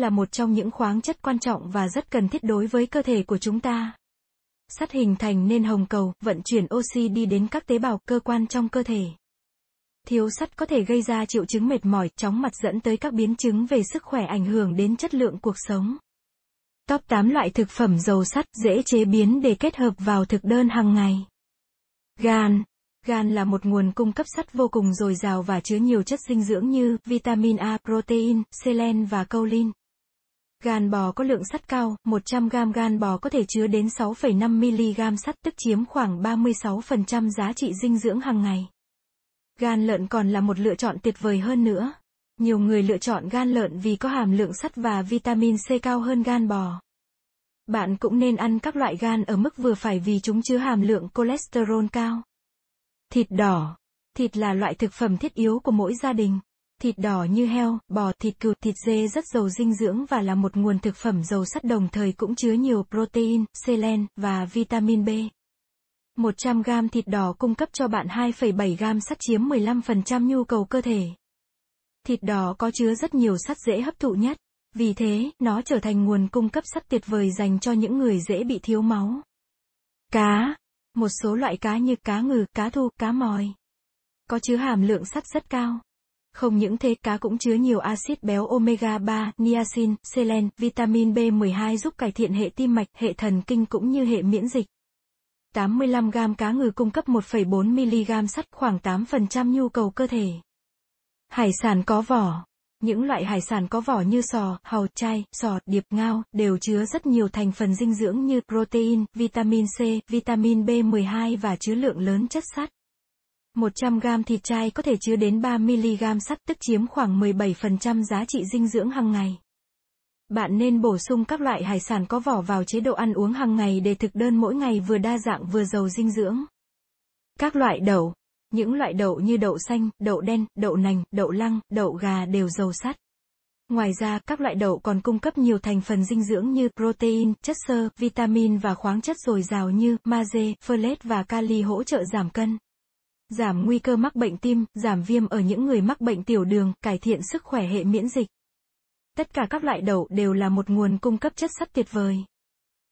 là một trong những khoáng chất quan trọng và rất cần thiết đối với cơ thể của chúng ta. Sắt hình thành nên hồng cầu, vận chuyển oxy đi đến các tế bào cơ quan trong cơ thể. Thiếu sắt có thể gây ra triệu chứng mệt mỏi, chóng mặt dẫn tới các biến chứng về sức khỏe ảnh hưởng đến chất lượng cuộc sống. Top 8 loại thực phẩm giàu sắt dễ chế biến để kết hợp vào thực đơn hàng ngày. Gan Gan là một nguồn cung cấp sắt vô cùng dồi dào và chứa nhiều chất dinh dưỡng như vitamin A, protein, selen và choline. Gan bò có lượng sắt cao, 100 gam gan bò có thể chứa đến 6,5 mg sắt tức chiếm khoảng 36% giá trị dinh dưỡng hàng ngày. Gan lợn còn là một lựa chọn tuyệt vời hơn nữa. Nhiều người lựa chọn gan lợn vì có hàm lượng sắt và vitamin C cao hơn gan bò. Bạn cũng nên ăn các loại gan ở mức vừa phải vì chúng chứa hàm lượng cholesterol cao. Thịt đỏ. Thịt là loại thực phẩm thiết yếu của mỗi gia đình. Thịt đỏ như heo, bò, thịt cừu, thịt dê rất giàu dinh dưỡng và là một nguồn thực phẩm giàu sắt đồng thời cũng chứa nhiều protein, selen và vitamin B. 100 g thịt đỏ cung cấp cho bạn 2,7 g sắt chiếm 15% nhu cầu cơ thể. Thịt đỏ có chứa rất nhiều sắt dễ hấp thụ nhất, vì thế, nó trở thành nguồn cung cấp sắt tuyệt vời dành cho những người dễ bị thiếu máu. Cá, một số loại cá như cá ngừ, cá thu, cá mòi, có chứa hàm lượng sắt rất cao. Không những thế cá cũng chứa nhiều axit béo omega 3, niacin, selen, vitamin B12 giúp cải thiện hệ tim mạch, hệ thần kinh cũng như hệ miễn dịch. 85 gam cá ngừ cung cấp 1,4 mg sắt khoảng 8% nhu cầu cơ thể. Hải sản có vỏ những loại hải sản có vỏ như sò, hàu, chai, sò, điệp, ngao, đều chứa rất nhiều thành phần dinh dưỡng như protein, vitamin C, vitamin B12 và chứa lượng lớn chất sắt. 100 gram thịt chai có thể chứa đến 3mg sắt tức chiếm khoảng 17% giá trị dinh dưỡng hàng ngày. Bạn nên bổ sung các loại hải sản có vỏ vào chế độ ăn uống hàng ngày để thực đơn mỗi ngày vừa đa dạng vừa giàu dinh dưỡng. Các loại đậu. Những loại đậu như đậu xanh, đậu đen, đậu nành, đậu lăng, đậu gà đều giàu sắt. Ngoài ra, các loại đậu còn cung cấp nhiều thành phần dinh dưỡng như protein, chất xơ, vitamin và khoáng chất dồi dào như magie, folate và kali hỗ trợ giảm cân giảm nguy cơ mắc bệnh tim, giảm viêm ở những người mắc bệnh tiểu đường, cải thiện sức khỏe hệ miễn dịch. Tất cả các loại đậu đều là một nguồn cung cấp chất sắt tuyệt vời.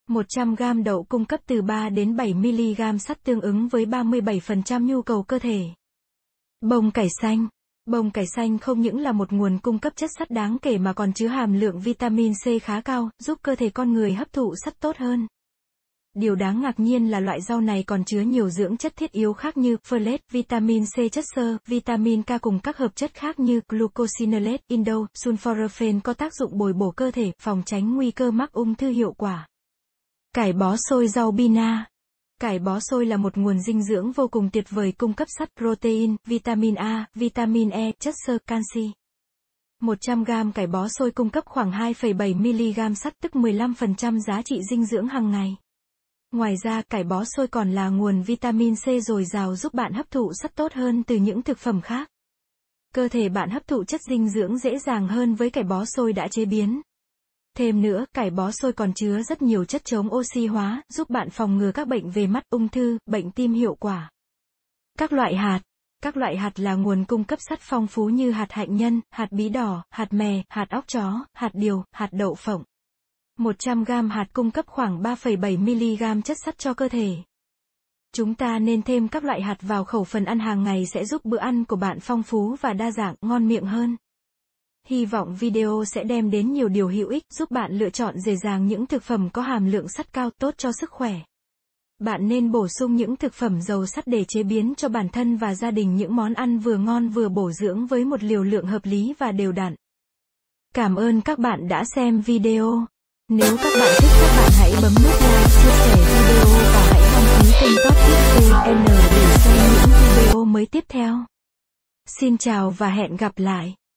100 g đậu cung cấp từ 3 đến 7 mg sắt tương ứng với 37% nhu cầu cơ thể. Bông cải xanh Bông cải xanh không những là một nguồn cung cấp chất sắt đáng kể mà còn chứa hàm lượng vitamin C khá cao, giúp cơ thể con người hấp thụ sắt tốt hơn. Điều đáng ngạc nhiên là loại rau này còn chứa nhiều dưỡng chất thiết yếu khác như folate, vitamin C chất xơ, vitamin K cùng các hợp chất khác như glucosinolate, indo, sulforaphane có tác dụng bồi bổ cơ thể, phòng tránh nguy cơ mắc ung thư hiệu quả. Cải bó xôi rau bina Cải bó xôi là một nguồn dinh dưỡng vô cùng tuyệt vời cung cấp sắt, protein, vitamin A, vitamin E, chất xơ, canxi. 100 g cải bó xôi cung cấp khoảng 2,7 mg sắt tức 15% giá trị dinh dưỡng hàng ngày. Ngoài ra, cải bó xôi còn là nguồn vitamin C dồi dào giúp bạn hấp thụ sắt tốt hơn từ những thực phẩm khác. Cơ thể bạn hấp thụ chất dinh dưỡng dễ dàng hơn với cải bó xôi đã chế biến. Thêm nữa, cải bó xôi còn chứa rất nhiều chất chống oxy hóa, giúp bạn phòng ngừa các bệnh về mắt, ung thư, bệnh tim hiệu quả. Các loại hạt Các loại hạt là nguồn cung cấp sắt phong phú như hạt hạnh nhân, hạt bí đỏ, hạt mè, hạt óc chó, hạt điều, hạt đậu phộng. 100 gram hạt cung cấp khoảng 3,7mg chất sắt cho cơ thể. Chúng ta nên thêm các loại hạt vào khẩu phần ăn hàng ngày sẽ giúp bữa ăn của bạn phong phú và đa dạng, ngon miệng hơn. Hy vọng video sẽ đem đến nhiều điều hữu ích giúp bạn lựa chọn dễ dàng những thực phẩm có hàm lượng sắt cao tốt cho sức khỏe. Bạn nên bổ sung những thực phẩm giàu sắt để chế biến cho bản thân và gia đình những món ăn vừa ngon vừa bổ dưỡng với một liều lượng hợp lý và đều đặn. Cảm ơn các bạn đã xem video. Nếu các bạn thích các bạn hãy bấm nút like, chia sẻ video và hãy đăng ký kênh Top Tips VN để xem những video mới tiếp theo. Xin chào và hẹn gặp lại.